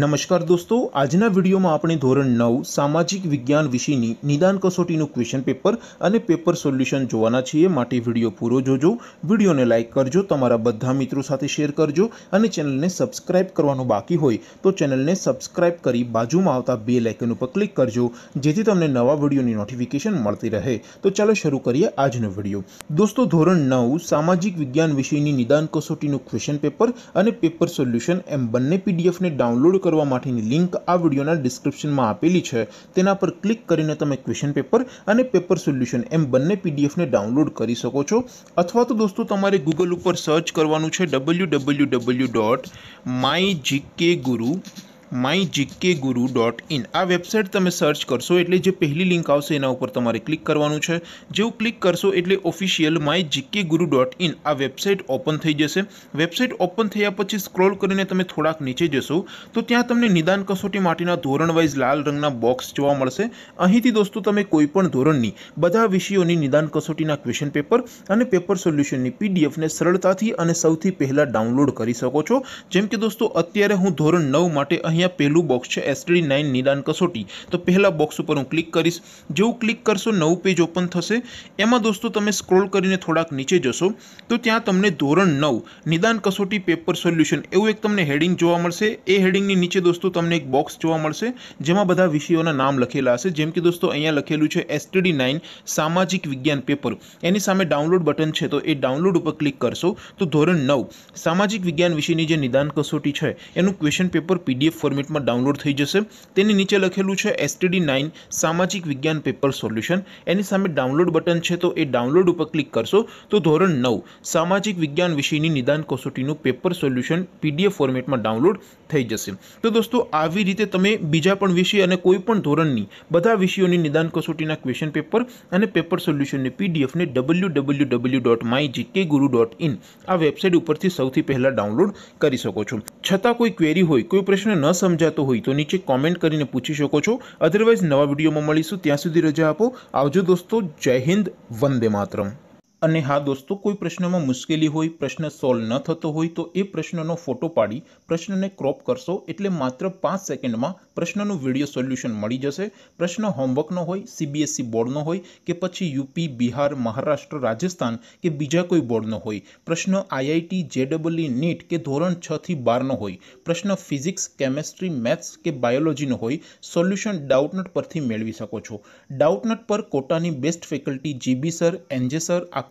નમસ્કાર દોસ્તો આજના વિડીયોમાં આપણે ધોરણ નવ સામાજિક વિજ્ઞાન વિષયની નિદાન કસોટીનું ક્વેશ્ચન પેપર અને પેપર સોલ્યુશન જોવાના છીએ માટે વિડીયો પૂરો જોજો વિડીયોને લાઇક કરજો તમારા બધા મિત્રો સાથે શેર કરજો અને ચેનલને સબસ્ક્રાઇબ કરવાનું બાકી હોય તો ચેનલને સબસ્ક્રાઇબ કરી બાજુમાં આવતા બે લાઇકન ઉપર ક્લિક કરજો જેથી તમને નવા વિડીયોની નોટિફિકેશન મળતી રહે તો ચાલો શરૂ કરીએ આજનો વિડીયો દોસ્તો ધોરણ નવ સામાજિક વિજ્ઞાન વિષયની નિદાન કસોટીનું ક્વેશ્ચન પેપર અને પેપર સોલ્યુશન એમ બંને પીડીએફને ડાઉનલોડ કરવા માટેની લિંક આ વિડિયોના ડિસ્ક્રિપ્શનમાં આપેલી છે તેના પર ક્લિક કરીને તમે ક્વેશ્ચન પેપર અને પેપર સોલ્યુશન એમ બંને પીડીએફ ને ડાઉનલોડ કરી શકો છો અથવા તો દોસ્તો તમારે Google ઉપર સર્ચ કરવાનું છે www.mygkguru my GK guru dot in આ વેબસાઇટ તમે સર્ચ કરશો એટલે જે પહેલી લિંક આવશે એના ઉપર તમારે ક્લિક કરવાનું છે જેવું ક્લિક કરશો એટલે official my GK guru dot in આ વેબસાઇટ ઓપન થઈ જશે વેબસાઇટ ઓપન થયા પછી સ્ક્રોલ કરીને તમે થોડાક નીચે જશો તો ત્યાં તમને નિદાન કસોટી માટેના ધોરણ વાઇઝ લાલ રંગના બોક્સ જોવા મળશે અહીંથી દોસ્તો તમે કોઈપણ ધોરણની બધા વિષયોની નિદાન કસોટીના ક્વેશ્ચન પેપર અને પેપર સોલ્યુશનની પીડીએફને સરળતાથી અને સૌથી પહેલાં ડાઉનલોડ કરી શકો છો જેમ કે દોસ્તો અત્યારે હું ધોરણ નવ માટે અહીં અહીંયા પહેલું બોક્સ છે એસટીડી નાઇન નિદાન કસોટી તો પહેલાં બોક્સ ઉપર હું ક્લિક કરીશ જેવું ક્લિક કરશો નવું પેજ ઓપન થશે એમાં દોસ્તો તમે સ્ક્રોલ કરીને થોડાક નીચે જશો તો ત્યાં તમને ધોરણ નવ નિદાન કસોટી પેપર સોલ્યુશન એવું એક તમને હેડિંગ જોવા મળશે એ હેડિંગની નીચે દોસ્તો તમને એક બોક્સ જોવા મળશે જેમાં બધા વિષયોના નામ લખેલા હશે જેમ કે દોસ્તો અહીંયા લખેલું છે એસટીડી નાઇન સામાજિક વિજ્ઞાન પેપર એની સામે ડાઉનલોડ બટન છે તો એ ડાઉનલોડ ઉપર ક્લિક કરશો તો ધોરણ નવ સામાજિક વિજ્ઞાન વિશેની જે નિદાન કસોટી છે એનું ક્વેશ્ચન પેપર પીડીએફ ફોર્મેટમાં ડાઉનલોડ થઈ જશે તેની નીચે લખેલું છે એસટીડી નાઇન સામાજિક વિજ્ઞાન પેપર સોલ્યુશન એની સામે ડાઉનલોડ બટન છે તો એ ડાઉનલોડ ઉપર ક્લિક કરશો તો ધોરણ નવ સામાજિક વિજ્ઞાન વિષયની નિદાન કસોટીનું પેપર સોલ્યુશન પીડીએફ ફોર્મેટમાં ડાઉનલોડ થઈ જશે તો દોસ્તો આવી રીતે તમે બીજા પણ વિષય અને કોઈ પણ ધોરણની બધા વિષયોની નિદાન કસોટીના ક્વેશ્ચન પેપર અને પેપર સોલ્યુશનની પીડીએફને W W W dot my GK guru dot in આ વેબસાઇટ ઉપરથી સૌથી પહેલાં ડાઉનલોડ કરી શકો છો છતાં કોઈ ક્વેરી હોય કોઈ પ્રશ્ન ન સમજાતું હોય તો નીચે કોમેન્ટ કરીને પૂછી શકો છો અધરવાઇઝ નવા વિડીયોમાં મળીશું ત્યાં સુધી રજા આપો આવજો દોસ્તો જય હિન્દ વંદે માતરમ અને હા દોસ્તો કોઈ પ્રશ્નમાં મુશ્કેલી હોય પ્રશ્ન સોલ્વ ન થતો હોય તો એ પ્રશ્નનો ફોટો પાડી પ્રશ્નને ક્રોપ કરશો એટલે માત્ર પાંચ સેકન્ડમાં પ્રશ્નનું વિડીયો સોલ્યુશન મળી જશે પ્રશ્ન હોમવર્કનો હોય સીબીએસઈ બોર્ડનો e હોય કે પછી યુપી બિહાર મહારાષ્ટ્ર રાજસ્થાન કે બીજા કોઈ બોર્ડનો હોય પ્રશ્ન આઈઆઈટી જેડબલઈ નીટ કે ધોરણ છથી બારનો હોય પ્રશ્ન ફિઝિક્સ કેમેસ્ટ્રી મેથ્સ કે બાયોલોજીનો હોય સોલ્યુશન ડાઉટનટ પરથી મેળવી શકો છો ડાઉટનટ પર કોટાની best faculty GB sir NJ sir